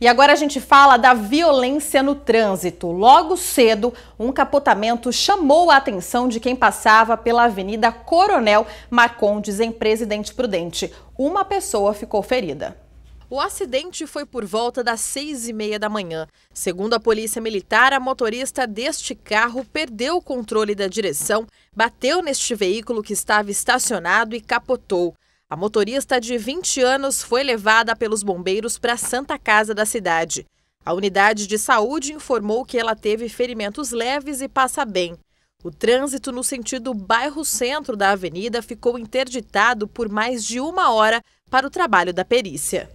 E agora a gente fala da violência no trânsito. Logo cedo, um capotamento chamou a atenção de quem passava pela Avenida Coronel Marcondes, em Presidente Prudente. Uma pessoa ficou ferida. O acidente foi por volta das seis e meia da manhã. Segundo a polícia militar, a motorista deste carro perdeu o controle da direção, bateu neste veículo que estava estacionado e capotou. A motorista de 20 anos foi levada pelos bombeiros para a Santa Casa da cidade. A unidade de saúde informou que ela teve ferimentos leves e passa bem. O trânsito no sentido bairro-centro da avenida ficou interditado por mais de uma hora para o trabalho da perícia.